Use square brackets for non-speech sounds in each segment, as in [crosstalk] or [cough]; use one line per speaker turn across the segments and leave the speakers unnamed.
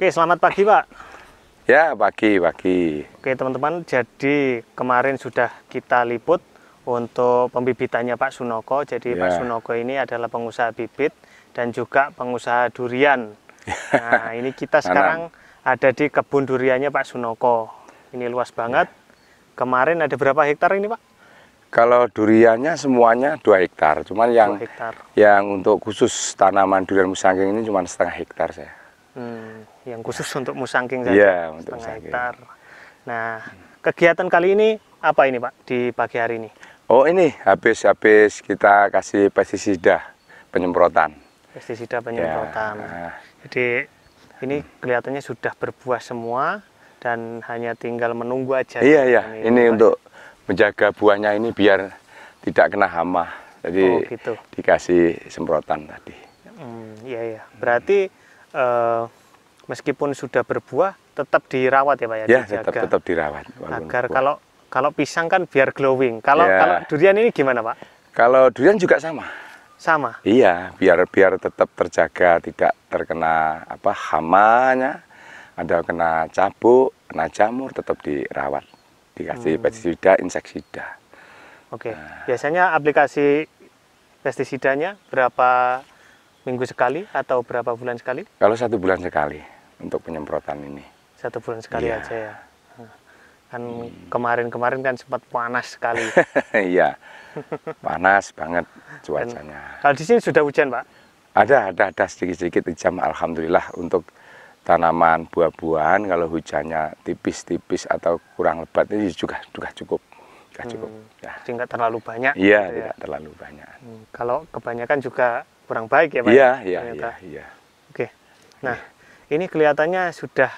Oke, selamat pagi Pak.
Ya, pagi, pagi.
Oke, teman-teman, jadi kemarin sudah kita liput untuk pembibitannya Pak Sunoko. Jadi ya. Pak Sunoko ini adalah pengusaha bibit dan juga pengusaha durian. [laughs] Nah, ini kita sekarang ada di kebun duriannya Pak Sunoko. Ini luas banget. Ya. Kemarin ada berapa hektar ini Pak?
Kalau duriannya semuanya 2 hektar, cuman yang hektar. yang untuk khusus tanaman durian musangking ini cuma setengah hektar saya.
Hmm yang khusus untuk musangking saja Iya, untuk setengah hektar. Nah, kegiatan kali ini apa ini Pak di pagi hari ini?
Oh ini habis-habis kita kasih pestisida penyemprotan.
Pestisida ya. penyemprotan. Ya. Jadi ini kelihatannya sudah berbuah semua dan hanya tinggal menunggu aja. Iya iya. Ini ini
untuk menjaga buahnya ini biar tidak kena hama. Jadi oh, gitu. dikasih semprotan tadi.
Hmm, iya iya. Berarti hmm. uh, meskipun sudah berbuah tetap dirawat ya Pak ya? Ya, tetap tetap
dirawat. Agar buah.
kalau kalau pisang kan biar glowing. Kalau ya. kalau durian ini gimana, Pak? Kalau durian juga sama. Sama.
Iya, biar biar tetap terjaga, tidak terkena apa hamanya, ada kena cabuk, kena jamur tetap dirawat. Dikasih hmm. pestisida, insektisida.
Oke. Nah. Biasanya aplikasi pestisidanya berapa minggu sekali atau berapa bulan sekali?
Kalau satu bulan sekali untuk penyemprotan ini.
Satu bulan sekali ya. aja ya. Hmm. Kan kemarin-kemarin hmm. kan sempat panas sekali. [laughs]
Iya, panas banget cuacanya.
Dan, kalau di sini sudah hujan, Pak?
Ada, ada, ada sedikit-sedikit jam. Alhamdulillah untuk tanaman buah-buahan kalau hujannya tipis-tipis atau kurang lebat ini juga juga cukup
sudah cukup hmm, ya. Tidak terlalu banyak iya gitu ya? tidak terlalu banyak hmm, kalau kebanyakan juga kurang baik ya pak iya iya iya ya. oke nah iya. Ini kelihatannya sudah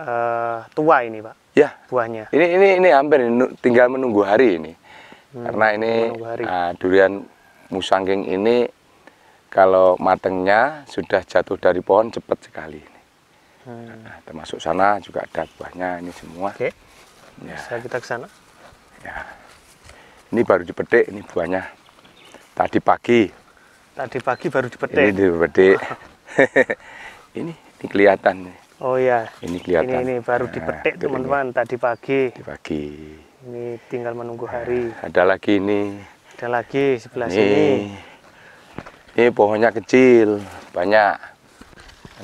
uh, tua ini, Pak. Ya. Buahnya.
Ini ini ini hampir tinggal menunggu hari ini. Hmm, Karena ini hari. Uh, durian musangking ini kalau matangnya sudah jatuh dari pohon cepat sekali. Hmm. Nah, termasuk sana juga ada buahnya ini semua. Oke.
Ya. Bisa kita ke sana. Ya.
Ini baru dipetik ini buahnya. Tadi pagi.
Tadi pagi baru dipetik. Ini
dipetik. [laughs] ini ini kelihatan. Oh ya. Ini kelihatan. Ini, ini baru nah, dipetik
teman-teman nah, tadi pagi. Tadi pagi. Ini tinggal menunggu nah, hari. Nah,
ada lagi ini.
Ada lagi sebelah ini. sini.
Ini pohonnya kecil, banyak.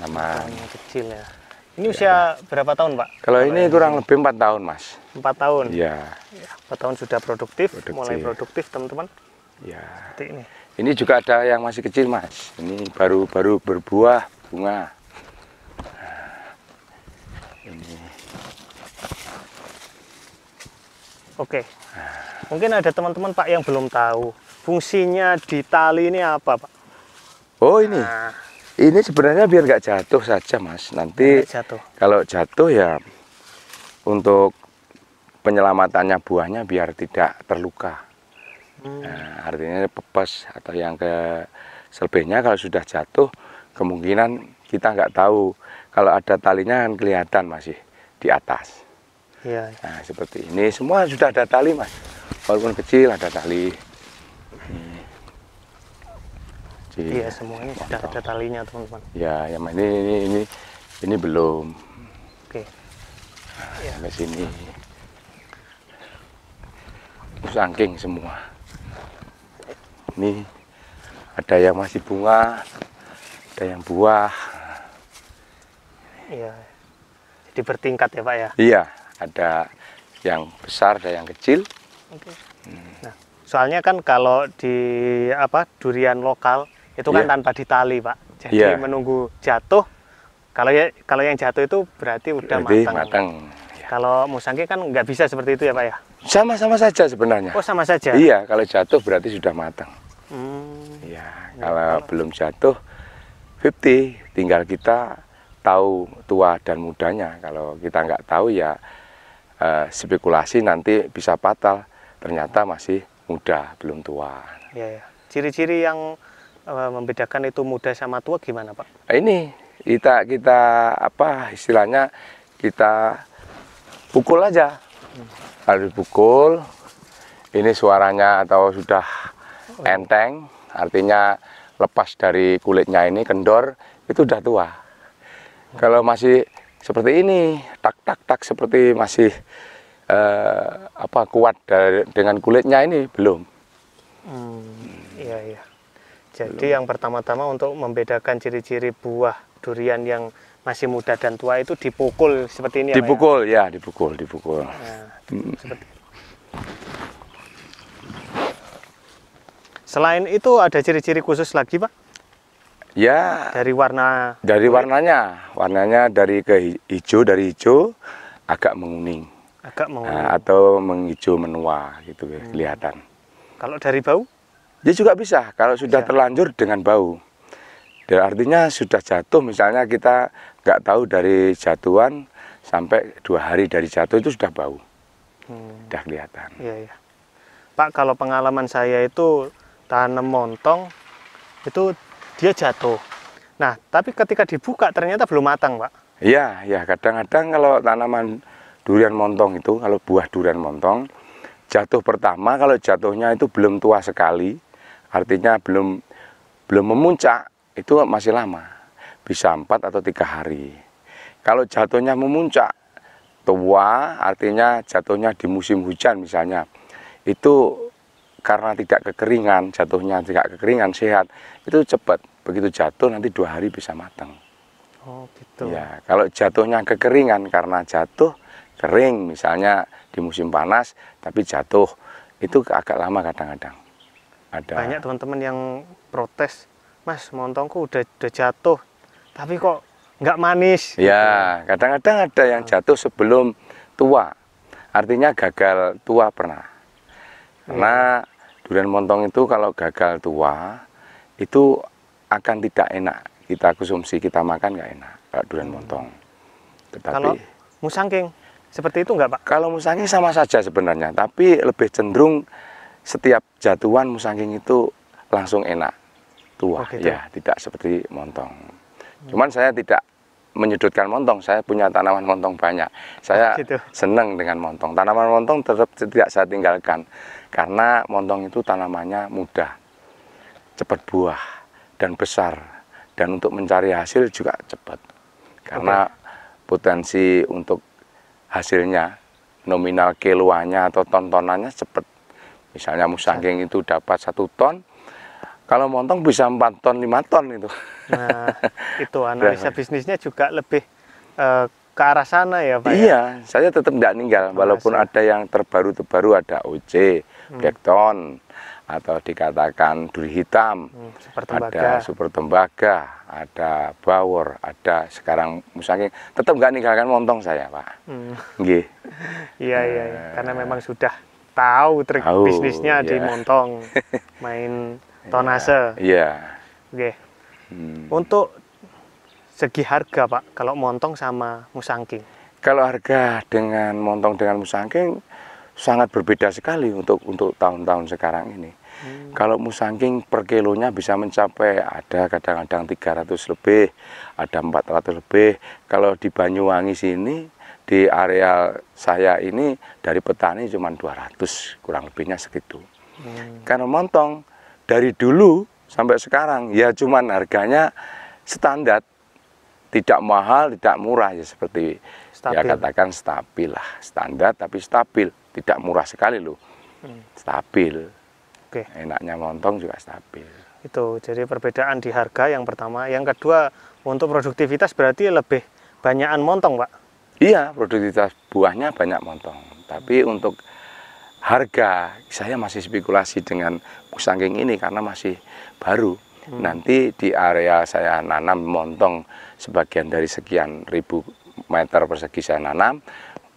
Nama.
kecil ya. Ini ya. usia berapa tahun, Pak?
Kalau ini kurang lebih empat tahun, Mas. Empat tahun. ya
Empat tahun sudah produktif, produktif. mulai produktif, teman-teman. Ya. Seperti ini.
Ini juga ada yang masih kecil, Mas. Ini baru-baru berbuah bunga.
Oke. Mungkin ada teman-teman Pak yang belum tahu fungsinya di tali ini apa Pak?
Oh ini. Nah. Ini sebenarnya biar nggak jatuh saja Mas. Nanti jatuh. kalau jatuh ya untuk penyelamatannya buahnya biar tidak terluka.
Hmm. Nah,
artinya pepes atau yang ke selebihnya kalau sudah jatuh kemungkinan kita nggak tahu kalau ada talinya kan kelihatan masih di atas. Iya. Nah, seperti ini semua sudah ada tali, Mas. Walaupun kecil ada tali. Iya, semuanya
motor. sudah ada talinya, teman-teman.
Iya, ya, yang ini ini ini ini belum.
Oke. Nah,
ya. Sampai sini. Sangking semua. Ini ada yang masih bunga, ada yang buah.
Iya. Jadi bertingkat ya, Pak ya? Iya
ada yang besar ada yang kecil okay.
hmm. nah, soalnya kan kalau di apa durian lokal itu kan yeah. tanpa ditali pak jadi yeah. menunggu jatuh kalau ya kalau yang jatuh itu berarti udah berarti matang, matang. Iya. Kalau musangki kan nggak bisa seperti itu ya Pak ya?
Sama-sama saja sebenarnya. Oh
sama saja? Iya,
kalau jatuh berarti sudah matang.
Hmm. Iya,
ya, kalau ya. belum jatuh, fifty Tinggal kita tahu tua dan mudanya. Kalau kita nggak tahu ya e, spekulasi nanti bisa fatal ternyata masih muda belum tua.
Ya, ya. Ciri-ciri yang e, membedakan itu muda sama tua gimana pak?
Nah, ini kita kita apa istilahnya kita pukul aja hmm. harus dipukul ini suaranya atau sudah oh, iya. enteng artinya lepas dari kulitnya ini kendor itu udah tua hmm. kalau masih seperti ini tak tak tak seperti masih uh, apa kuat dari, dengan kulitnya ini belum
hmm, iya iya jadi belum. yang pertama-tama untuk membedakan ciri-ciri buah durian yang masih muda dan tua itu dipukul seperti ini ya, ya? dipukul
ya, ya dipukul dipukul nah, hmm.
Selain itu ada ciri-ciri khusus lagi, Pak? Ya. Dari warna. Dari warnanya,
warnanya dari ke hijau, dari hijau agak menguning. Agak menguning. Nah, atau menghijau menua gitu hmm. kelihatan. Kalau dari bau? ya juga bisa. Kalau sudah terlanjur dengan bau, Dan artinya sudah jatuh. Misalnya kita nggak tahu dari jatuhan sampai dua hari dari jatuh itu sudah bau, hmm. sudah kelihatan.
Iya, iya. Pak, kalau pengalaman saya itu tanam montong itu dia jatuh. Nah, tapi ketika dibuka ternyata belum matang, Pak.
Iya, ya kadang-kadang kalau tanaman durian montong itu, kalau buah durian montong, jatuh pertama kalau jatuhnya itu belum tua sekali, artinya belum belum memuncak, itu masih lama. Bisa empat atau tiga hari. Kalau jatuhnya memuncak, tua artinya jatuhnya di musim hujan misalnya, itu karena tidak kekeringan, jatuhnya tidak kekeringan, sehat, itu cepat begitu jatuh nanti dua hari bisa matang. Oh gitu. Ya kalau jatuhnya kekeringan karena jatuh kering misalnya di musim panas tapi jatuh itu agak lama kadang-kadang. Ada banyak
teman-teman yang protes, Mas montongku udah udah jatuh tapi kok
nggak manis. Ya kadang-kadang ada yang hmm. jatuh sebelum tua, artinya gagal tua pernah. Karena hmm. durian montong itu kalau gagal tua itu akan tidak enak kita konsumsi kita makan nggak enak Kak durian montong. Tetapi kalau
musangking seperti itu nggak pak? Kalau musangking sama
saja sebenarnya, tapi lebih cenderung setiap jatuhan musangking itu langsung enak tua, oh, gitu. ya tidak seperti montong. Cuman saya tidak menyudutkan montong. Saya punya tanaman montong banyak. Saya [laughs] gitu. senang dengan montong. Tanaman montong tetap tidak saya tinggalkan karena montong itu tanamannya mudah, cepat buah dan besar dan untuk mencari hasil juga cepat karena okay. potensi untuk hasilnya nominal keluarnya atau tontonannya cepat misalnya musangking itu dapat satu ton kalau montong bisa
4 ton 5 ton itu nah itu [laughs] analisa bisnisnya juga lebih uh, ke arah sana ya Pak ya? iya ya?
saya tetap tidak ninggal walaupun ada yang terbaru-terbaru ada OC hmm. Blackton atau dikatakan duri hitam, hmm,
super ada super
tembaga, ada bawor, ada sekarang musangking.
Tetap nggak ninggalkan montong saya, Pak. Hmm. [laughs] Iya, iya, iya. Eh. Karena memang sudah tahu trik oh, bisnisnya yeah. di iya. montong, [laughs] main iya. tonase. Iya. Yeah. Oke. Hmm. Untuk segi harga, Pak, kalau montong sama musangking.
Kalau harga dengan montong dengan musangking sangat berbeda sekali untuk untuk tahun-tahun sekarang ini kalau musangking per kilonya bisa mencapai ada kadang-kadang 300 lebih, ada 400 lebih. Kalau di Banyuwangi sini di area saya ini dari petani cuma 200 kurang lebihnya segitu. Hmm. Karena montong dari dulu sampai sekarang ya cuman harganya standar tidak mahal, tidak murah ya seperti ya stabil. ya katakan stabil lah, standar tapi stabil, tidak murah sekali loh. Hmm. Stabil. Oke. Okay. Enaknya montong juga stabil.
Itu jadi perbedaan di harga yang pertama, yang kedua untuk produktivitas berarti lebih banyakan montong, Pak.
Iya, produktivitas buahnya banyak montong. Tapi hmm. untuk harga saya masih spekulasi dengan musangking ini karena masih baru. Hmm. Nanti di area saya nanam montong sebagian dari sekian ribu meter persegi saya nanam,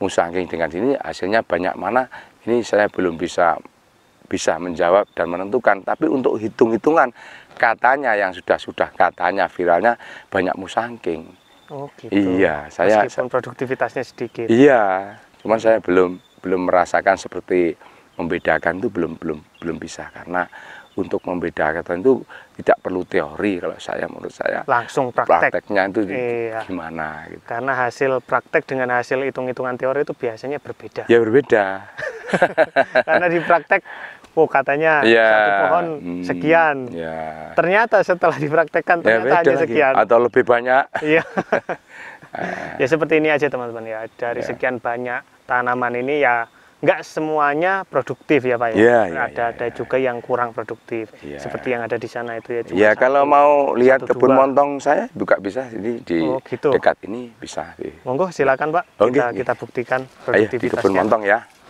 musangking dengan ini hasilnya banyak mana ini saya belum bisa bisa menjawab dan menentukan. Tapi untuk hitung-hitungan katanya yang sudah-sudah katanya viralnya banyak musangking. Oh gitu. Iya, saya
meskipun produktivitasnya sedikit. Iya,
cuman saya belum belum merasakan seperti membedakan itu belum belum belum bisa karena untuk membedakan itu tidak perlu teori kalau saya menurut saya langsung praktek. prakteknya
itu iya.
gimana gitu.
karena hasil praktek dengan hasil hitung-hitungan teori itu biasanya berbeda ya berbeda [laughs] Karena di praktek, oh katanya yeah. satu pohon hmm, sekian. Yeah. Ternyata setelah dipraktekkan ya, ternyata yeah, hanya sekian. Atau
lebih banyak.
[laughs] Iya. [laughs] Ah. ya seperti ini aja teman-teman ya. Dari yeah. sekian banyak tanaman ini ya nggak semuanya produktif ya Pak ya. Yeah, yeah, ada yeah, ada yeah. juga yang kurang produktif. Yeah. Seperti yang ada di sana itu ya. ya yeah,
kalau mau lihat satu, kebun dua. montong saya juga bisa ini di oh, gitu. dekat ini bisa.
Iya. Monggo silakan Pak. Oh, kita okay. Iya. kita buktikan produktivitasnya. Ayo, di kebun montong ya.